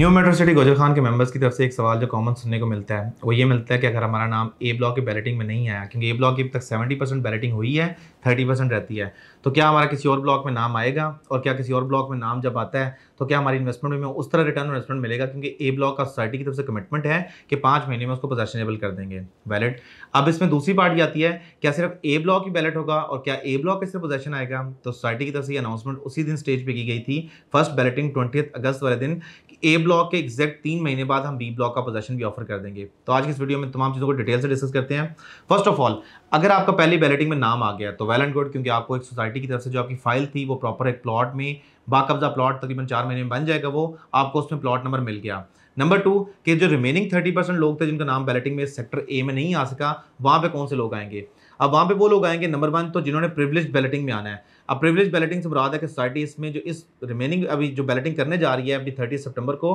new metro city गुजर खान के members की तरफ से एक सवाल जो कॉमन सुनने को मिलता है वो ये मिलता है कि अगर हमारा नाम ए ब्लॉक के बैलेटिंग में नहीं आया क्योंकि ए ब्लॉक की अब तक 70 परसेंट बैलेटिंग हुई है 30 परसेंट रहती है तो क्या हमारा किसी और ब्लॉक में नाम आएगा और क्या किसी और ब्लॉक में नाम जब आता है तो क्या हमारी इन्वेस्टमेंट में उस तरह रिटर्न इन्वेस्टमेंट मिलेगा क्योंकि ए ब्लॉक का सोसाइटी की तरफ से कमिटमेंट है कि पाँच महीने में उसको पोजेशनेबल कर देंगे वैलेट अब इसमें दूसरी पार्ट आती है क्या सिर्फ ए ब्लॉक ही बैलेट होगा और क्या ए ब्लॉक इससे पोजेशन आएगा तो सोसाइटी की तरफ से अनाउंसमेंट उसी दिन स्टेज पर की गई थी फर्स्ट बैलेटिंग ट्वेंटी अगस्त वाले दिन ए ब्लॉक के एक्जैक्ट तीन महीने बाद हम बी ब्लॉक का पोजेशन भी ऑफर कर देंगे तो आज की इस वीडियो में तमाम चीज़ों को डिटेल से डिस्कस करते हैं फर्स्ट ऑफ ऑल अगर आपका पहले बैलेटिंग में नाम आ गया तो वेल एंड गुड क्योंकि आपको एक सोसाइटी की तरफ से जो आपकी फाइल थी वो प्रॉपर एक प्लॉट में बाकब्जा प्लॉट तकरीबन चार महीने में बन जाएगा वो आपको उसमें प्लॉट नंबर मिल गया नंबर टू कि जो रिमेनिंग थर्टी परसेंट लोग थे जिनका नाम बैलेटिंग में सेक्टर ए में नहीं आ सका वहाँ पर कौन से लोग आएंगे अब वहाँ पे वो लोग आएंगे नंबर वन तो जिन्होंने प्रिवलेज बैलेटिंग में आना है अब प्रिविलेज बैलेटिंग से मुराद है कि सोसाइटी इसमें जो इस रिमेनिंग अभी जो बैलेटिंग करने जा रही है अभी थर्टी सितंबर को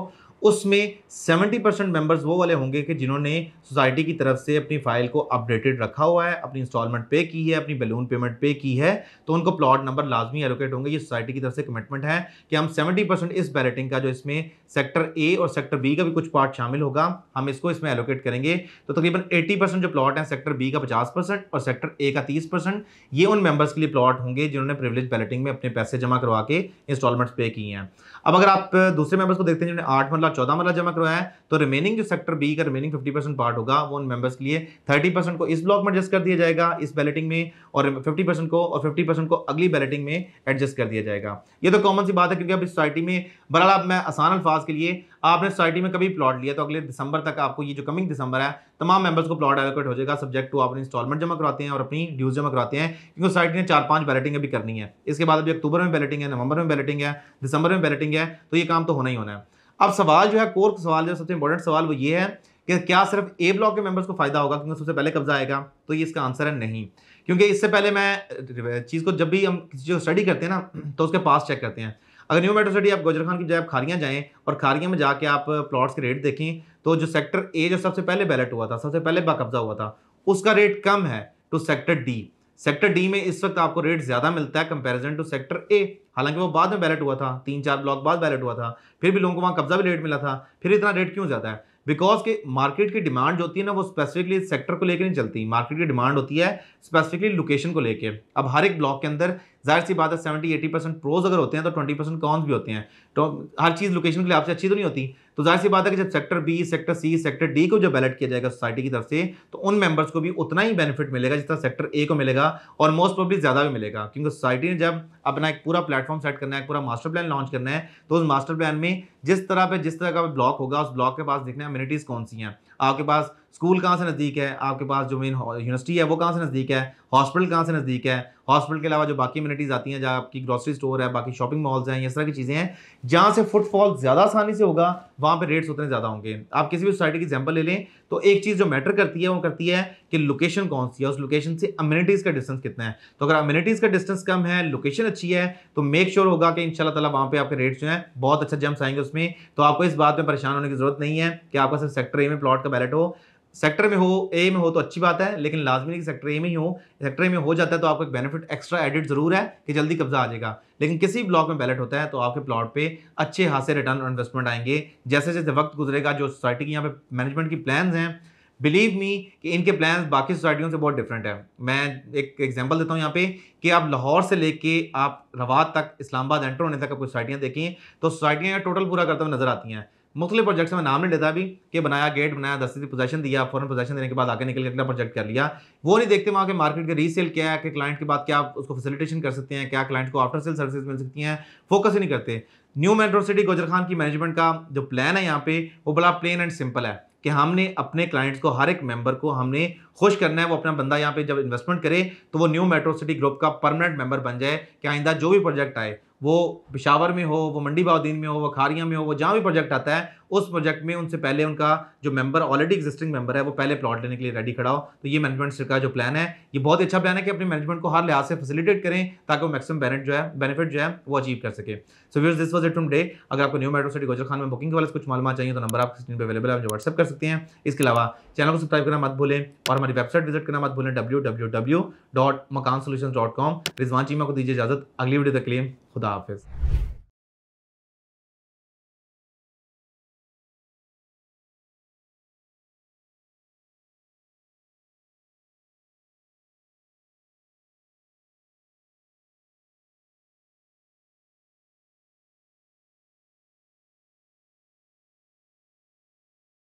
उसमें सेवेंटी परसेंट मेम्बर्स वो वाले होंगे कि जिन्होंने सोसाइटी की तरफ से अपनी फाइल को अपडेटेड रखा हुआ है अपनी इंस्टॉलमेंट पे की है अपनी बैलून पेमेंट पे की है तो उनको प्लॉट नंबर लाजमी एलोकेट होंगे ये सोसाइटी की तरफ से कमिटमेंट है कि हम सेवेंटी परसेंट इस बैलेटिंग का जो इसमें सेक्टर ए और सेक्टर बी का भी कुछ पार्ट शामिल होगा हम इसको इसमें एलोकेट करेंगे तो तकरीबन एट्टी परसेंट जो प्लॉट है सेक्टर बी का पचास परसेंट और सेक्टर ए का तीस परसेंट ये उन मेम्बर्स के लिए प्लॉट होंगे जिन्होंने प्रिविलेज बैलेटिंग में अपने पैसे जमा करवा के इंस्टॉलमेंट्स पे किए हैं अब अगर आप दूसरे मेंबर्स को देखते हैं जिन्होंने आठ मरला मतलब चौदह मरला मतलब जमा करवाया है तो रिमेनिंग जो सेक्टर बी का रिमेनिंग फिफ्टी परसेंट पार्ट होगा वो उन मेंबर्स के लिए थर्टी परसेंट को इस ब्लॉक में एडजस्ट कर दिया जाएगा इस बैलेटिंग में और फिफ्टी परसेंट को और फिफ्टी परसेंट को अगली बैलेटिंग में एडजस्ट कर दिया जाएगा ये तो कॉमन सी बात है क्योंकि अब सोसाइटी में बरहाल मैं आसान अल्फाज के लिए आपने सोसाइटी में कभी प्लॉट लिया तो अगले दिसंबर तक आपको ये जो कमिंग दिसंबर है तमाम मेंबर्स को प्लॉट एलोकेट हो जाएगा सब्जेक्ट टू आपने इंस्टॉलमेंट जमा कराते हैं और अपनी ड्यूज जमा कराते हैं क्योंकि सोसाइटी ने चार पांच बैलेटिंग अभी करनी है इसके बाद अभी अक्टूबर में बैलेटिंग है नवंबर में बैलेटिंग है दिसंबर में बैलेटिंग है तो ये काम तो होना ही होना है अब सवाल जो है कोर सवाल जो सबसे इंपॉर्टेंट सवाल वो ये है कि क्या सिर्फ ए ब्लॉक के मेंबर्स को फायदा होगा क्योंकि सबसे पहले कब्जा आएगा तो ये इसका आंसर है नहीं क्योंकि इससे पहले मैं चीज़ को जब भी हम किसी चीज़ को स्टडी करते हैं ना तो उसके पास चेक करते हैं अगर न्यू मेट्रो सिटी आप गोजर खान की जगह आप खारियाँ जाएँ और खारियाँ में जाके आप प्लॉट्स के रेट देखें तो जो सेक्टर ए जो सबसे पहले बैलेट हुआ था सबसे पहले बाकब्जा हुआ था उसका रेट कम है टू तो सेक्टर डी सेक्टर डी में इस वक्त आपको रेट ज़्यादा मिलता है कंपैरिजन टू तो सेक्टर ए हालांकि वो बाद में बैलेट हुआ था तीन चार ब्लॉक बाद बैलेट हुआ था फिर भी लोगों को वहाँ कब्जा भी रेट मिला था फिर इतना रेट क्यों ज़्यादा है बिकॉज के मार्केट की डिमांड जो होती है ना वो स्पेसिफिकली सेक्टर को लेकर नहीं चलती मार्केट की डिमांड होती है स्पेसिफिकली लोकेशन को लेकर अब हर एक ब्लॉक के अंदर जाहिर सी बात है सेवेंटी एटी परसेंट प्रोज अगर होते हैं तो ट्वेंटी परसेंट कॉन्स भी होते हैं तो हर चीज़ लोकेशन के लिए आपसे अच्छी तो नहीं होती तो जाहिर सी बात है कि जब sector B sector C sector D को जब बैलेट किया जाएगा सोसाइटी की तरफ से तो उन मेंबर्स को भी उतना ही बेनिफिट मिलेगा जितना सेक्टर ए को मिलेगा और मोस्ट प्रॉब्ली ज़्यादा भी मिलेगा क्योंकि सोसाइटी ने जब अपना एक पूरा प्लेटफॉर्म सेट करना है पूरा मास्टर प्लान लॉन्च करना है तो उस मास्टर प्लान में जिस तरह पर जिस तरह का ब्लॉक होगा उस ब्लॉक के पास देखना है अम्यूनिटीज़ कौन सी हैं आपके पास स्कूल कहाँ से नज़दीक है आपके पास जो मेन यूनिवर्सिटी है वो कहाँ से नज़दीक है हॉस्पिटल कहाँ से नज़दीक है हॉस्पिटल के अलावा जो बाकी इम्यूनिटीज़ आती हैं जहाँ आपकी ग्रॉसरी स्टोर है बाकी शॉपिंग मॉल्स हैं इस तरह की चीज़ें हैं जहाँ से फुटफॉल ज़्यादा आसानी से होगा वहाँ पर रेट्स उतने ज़्यादा होंगे आप किसी भी सोसाइटी की एग्जाम्पल ले लें तो एक चीज़ जो मैटर करती है वो करती है कि लोकेशन कौन सी है उस लोकेशन से अम्यूनिटीज़ का डिस्टेंस कितना है तो अगर अम्यूनिटीज़ का डिस्टेंस कम है लोकेशन अच्छी है तो मेक श्योर sure होगा कि इन ताला वहां पे आपके रेट जो है बहुत अच्छा जम्स आएंगे उसमें तो आपको इस बात में परेशान होने की जरूरत नहीं है कि आपका सिर्फ सेक्टर ए में प्लॉट का बैलेट हो सेक्टर में हो ए में हो तो अच्छी बात है लेकिन लाजमी नहीं कि सेक्टर ए में ही हो सेक्टर ए में हो जाता है तो आपको एक बेनिफिट एक्स्ट्रा एडिट ज़रूर है कि जल्दी कब्जा आ जाएगा लेकिन किसी ब्लॉक में बैलेट होता है तो आपके प्लॉट पे अच्छे खासे रिटर्न और इन्वेस्टमेंट आएंगे जैसे जैसे वक्त गुजरेगा जो सोसाइटी की यहाँ पे मैनेजमेंट की प्लान हैं बिलीव मी कि इनके प्लान बाकी सोसाइटियों से बहुत डिफरेंट है मैं एक एग्जाम्पल देता हूँ यहाँ पे कि आप लाहौर से लेके आप रवात तक इस्लामाबाद एंटर होने तक आपको सोसाइटियाँ देखें तो सोसाइटियाँ टोटल पूरा करते हुए नजर आती हैं मुख्तलि प्रोजेक्ट्स में नाम नहीं लेता भी कि बनाया गेट बनाया दस दिन पोजेशन दिया फॉरन पोजेशन देने के बाद आगे निकल के अगला प्रोजेक्ट कर लिया वो नहीं देखते वहाँ के मार्केट के रीसेल क्या है कि क्लाइंट के बाद क्या उसको फैसिलिटेशन कर सकते हैं क्या क्लाइंट को आफ्टर सेल सर्विस मिल सकती हैं फोकस ही नहीं करते न्यू मेट्रो सिटी गुजर खान की मैनेजमेंट का जो प्लान है यहाँ पे वो बड़ा प्लेन एंड सिंपल है कि हमने अपने क्लाइंट्स को हर एक मेंबर को हमने खुश करना है वो अपना बंदा यहाँ पे जब इन्वेस्टमेंट करे तो वो न्यू मेट्रो सिटी ग्रुप का परमानेंट मेंबर बन जाए कि आइंदा जो भी प्रोजेक्ट आए वो पिशावर में हो वो मंडी बाउद्दीन में हो वो खारिया में हो वो जहाँ भी प्रोजेक्ट आता है उस प्रोजेक्ट में उनसे पहले उनका जो मेंबर ऑलरेडी एग्जिस्टिंग मेंबर है वो पहले प्लॉट लेने के लिए रेडी खड़ा हो तो ये मैनेजमेंट का जो प्लान है ये बहुत अच्छा प्लान है कि अपने मैनेजमेंट को हर लिहाज से फैसिलिटेट करें ताकि वो मैक्सिमम बेनिट जो है बेनिफिट जो है वो अचीव कर सके so views this was it today अगर आपको new metro city Gujar Khan में बुकिंग के वाले कुछ मालूम चाहिए तो नंबर आपके स्क्रीन पर अवेलेबल है जो व्हाट्सअप कर सकते हैं इसके अलावा चैनल को सब्सक्राइब करना मत भूलें और हमारी वेबसाइट विजिट करना मत भूलें W W W dot Makaan solution dot com Rizwan Cheema को दीजिए इजाजत अगली वीडियो तक के लिए खुदा हाफिज़